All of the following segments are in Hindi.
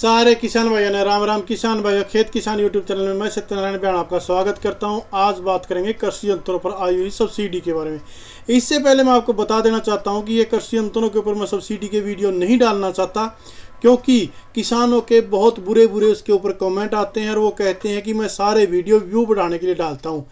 सारे किसान भाइयों ने राम राम किसान भाइयों खेत किसान यूट्यूब चैनल में मैं सत्यनारायण बयान आपका स्वागत करता हूं आज बात करेंगे कृषि यंत्रों पर आई हुई सब्सिडी के बारे में इससे पहले मैं आपको बता देना चाहता हूं कि ये कृषि यंत्रों के ऊपर मैं सब्सिडी के वीडियो नहीं डालना चाहता क्योंकि किसानों के बहुत बुरे बुरे उसके ऊपर कमेंट आते हैं और वो कहते हैं कि मैं सारे वीडियो व्यू बढ़ाने के लिए डालता हूँ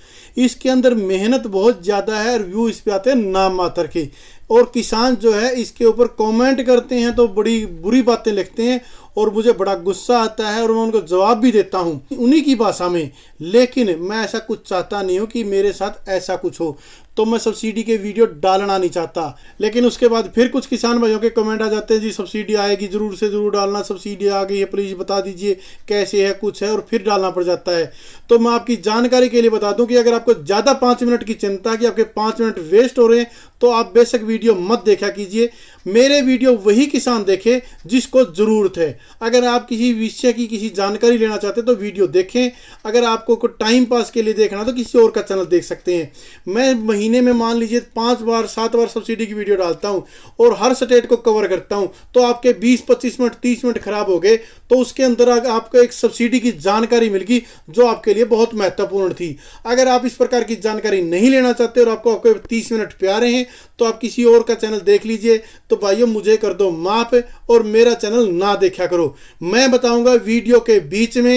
इसके अंदर मेहनत बहुत ज़्यादा है और व्यू इस पर आते हैं नाम मात्र के और किसान जो है इसके ऊपर कमेंट करते हैं तो बड़ी बुरी बातें लिखते हैं और मुझे बड़ा गुस्सा आता है और मैं उनको जवाब भी देता हूँ उन्हीं की भाषा में लेकिन मैं ऐसा कुछ चाहता नहीं हूँ कि मेरे साथ ऐसा कुछ हो तो मैं सब्सिडी के वीडियो डालना नहीं चाहता लेकिन उसके बाद फिर कुछ किसान भाइयों के कमेंट आ जाते हैं जी सब्सिडी आएगी ज़रूर से ज़रूर डालना सब्सिडी आ गई है प्लीज़ बता दीजिए कैसे है कुछ है और फिर डालना पड़ जाता है तो मैं आपकी जानकारी के लिए बता दूं कि अगर आपको ज़्यादा पाँच मिनट की चिंता कि आपके पाँच मिनट वेस्ट हो रहे हैं तो आप बेशक वीडियो मत देखा कीजिए मेरे वीडियो वही किसान देखे जिसको ज़रूरत है अगर आप किसी विषय की किसी जानकारी लेना चाहते हैं तो वीडियो देखें अगर आपको टाइम पास के लिए देखना तो किसी और का चैनल देख सकते हैं मैं महीने में मान लीजिए पाँच बार सात बार सब्सिडी की वीडियो डालता हूँ और हर स्टेट को कवर करता हूँ तो आपके बीस पच्चीस मिनट तीस मिनट खराब हो गए तो उसके अंदर आपको एक सब्सिडी की जानकारी मिल गई जो आपके लिए बहुत महत्वपूर्ण थी अगर आप इस प्रकार की जानकारी नहीं लेना चाहते और आपको आपके तीस मिनट प्यारे हैं तो आप किसी और का चैनल देख लीजिए तो भाइयों मुझे कर दो माफ और मेरा चैनल ना देखा करो मैं बताऊंगा वीडियो के बीच में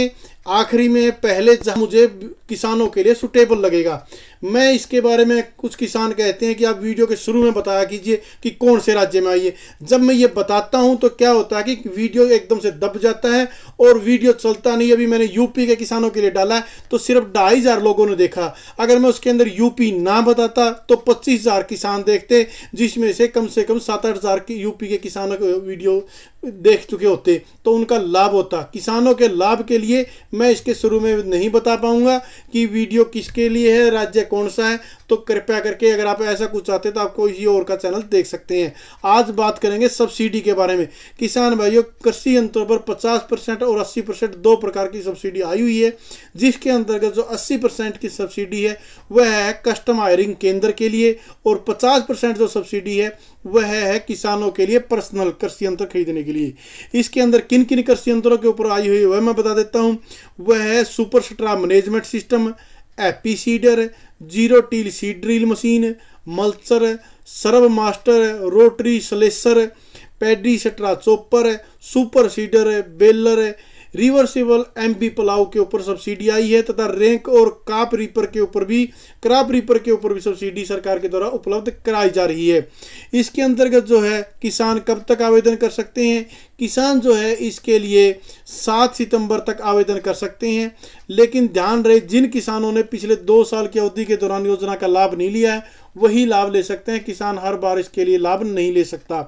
आखिरी में पहले जहाँ मुझे किसानों के लिए सुटेबल लगेगा मैं इसके बारे में कुछ किसान कहते हैं कि आप वीडियो के शुरू में बताया कीजिए कि कौन से राज्य में आइए जब मैं ये बताता हूँ तो क्या होता है कि वीडियो एकदम से दब जाता है और वीडियो चलता नहीं अभी मैंने यूपी के किसानों के लिए डाला है तो सिर्फ ढाई हज़ार लोगों ने देखा अगर मैं उसके अंदर यूपी ना बताता तो पच्चीस हज़ार किसान देखते जिसमें से कम से कम सात आठ हज़ार यूपी के किसानों के वीडियो देख चुके होते तो उनका लाभ होता किसानों के लाभ के लिए मैं इसके शुरू में नहीं बता पाऊंगा कि वीडियो किसके लिए है राज्य कौन सा है तो कृपया करके अगर आप ऐसा कुछ चाहते हैं तो आपको कोई और का चैनल देख सकते हैं आज बात करेंगे सब्सिडी के बारे में किसान भाइयों कृषि यंत्रों पर 50 परसेंट और 80 परसेंट दो प्रकार की सब्सिडी आई हुई है जिसके अंतर्गत जो 80 परसेंट की सब्सिडी है वह है कस्टम हायरिंग केंद्र के लिए और पचास परसेंट जो सब्सिडी है वह है किसानों के लिए पर्सनल कृषि यंत्र खरीदने के लिए इसके अंदर किन किन कृषि यंत्रों के ऊपर आई हुई वह मैं बता देता हूँ वह है super straw management system happy seeder zero till seed drill machine mulcher serve master rotary slasher paddy straw chopper super seeder baler reversible MB plough के ऊपर सब्सिडी आई है तथा रैंक और काप रीपर के ऊपर भी क्राप रीपर के ऊपर भी सब्सिडी सरकार के द्वारा उपलब्ध कराई जा रही है इसके अंतर्गत जो है किसान कब तक आवेदन कर सकते हैं किसान जो है इसके लिए सात सितंबर तक आवेदन कर सकते हैं लेकिन ध्यान रहे जिन किसानों ने पिछले दो साल की अवधि के दौरान योजना का लाभ नहीं लिया है वही लाभ ले सकते हैं किसान हर बार इसके लिए लाभ नहीं ले सकता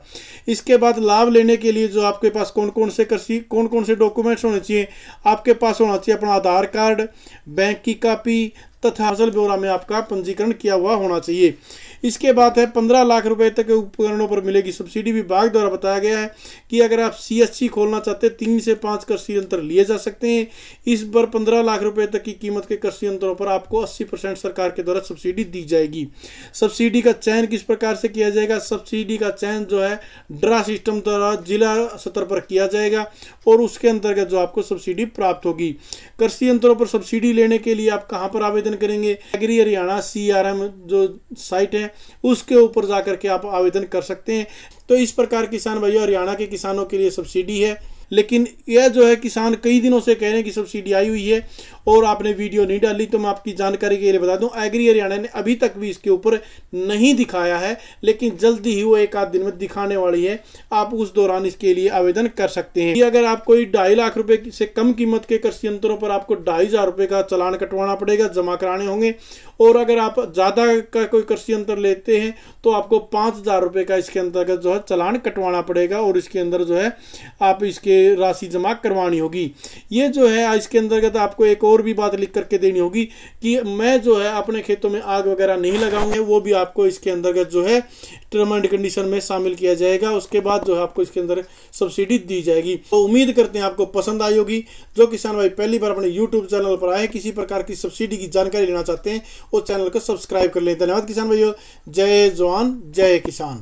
इसके बाद लाभ लेने के लिए जो आपके पास कौन कौन से कृषि कौन कौन से डॉक्यूमेंट्स होने चाहिए आपके पास होना चाहिए अपना आधार कार्ड बैंक की कापी तथा फसल ब्यौरा में आपका पंजीकरण किया हुआ होना चाहिए इसके बाद है पंद्रह लाख रुपए तक के उपकरणों पर मिलेगी सब्सिडी विभाग द्वारा बताया गया है कि अगर आप सी खोलना चाहते हैं तीन से पाँच कृषि यंत्र लिए जा सकते हैं इस पर पंद्रह लाख रुपए तक की कीमत के कृषि यंत्रों पर आपको अस्सी सरकार के द्वारा सब्सिडी दी जाएगी सब्सिडी का चयन किस प्रकार से किया जाएगा सब्सिडी का चयन जो है ड्रा सिस्टम द्वारा जिला स्तर पर किया जाएगा और उसके अंतर्गत जो आपको सब्सिडी प्राप्त होगी कृषि यंत्रों पर सब्सिडी लेने के लिए आप कहाँ पर आवेदन करेंगे एग्री हरियाणा सी जो साइट है हैं उसके ऊपर जा करके आप आवेदन कर सकते हैं तो इस प्रकार किसान भाइयों हरियाणा के किसानों के लिए सब्सिडी है लेकिन यह जो है किसान कई दिनों से कह रहे हैं कि सब्सिडी आई हुई है और आपने वीडियो नहीं डाली तो मैं आपकी जानकारी के लिए बता दूं एग्री हरियाणा ने अभी तक भी इसके ऊपर नहीं दिखाया है लेकिन जल्दी ही वो एक आध दिन में दिखाने वाली है आप उस दौरान इसके लिए आवेदन कर सकते हैं अगर आप कोई ढाई लाख रुपए से कम कीमत के कृषि यंत्रों पर आपको ढाई हजार रुपये का चलान कटवाना पड़ेगा जमा कराने होंगे और अगर आप ज़्यादा का कोई कृषि यंत्र लेते हैं तो आपको पाँच हज़ार रुपये का इसके अंतर्गत जो है चलान कटवाना पड़ेगा और इसके अंदर जो है आप इसके राशि जमा करवानी होगी ये जो है इसके अंतर्गत तो आपको एक और भी बात लिख करके देनी होगी कि मैं जो है अपने खेतों में आग वगैरह नहीं लगाऊंगे वो भी आपको इसके अंतर्गत जो है टर्म एंड कंडीशन में शामिल किया जाएगा उसके बाद जो है आपको इसके अंदर सब्सिडी दी जाएगी तो उम्मीद करते हैं आपको पसंद आई होगी जो किसान भाई पहली बार अपने यूट्यूब चैनल पर आए किसी प्रकार की सब्सिडी की जानकारी लेना चाहते हैं वो चैनल को सब्सक्राइब कर लें धन्यवाद किसान भाइयों जय जवान जय किसान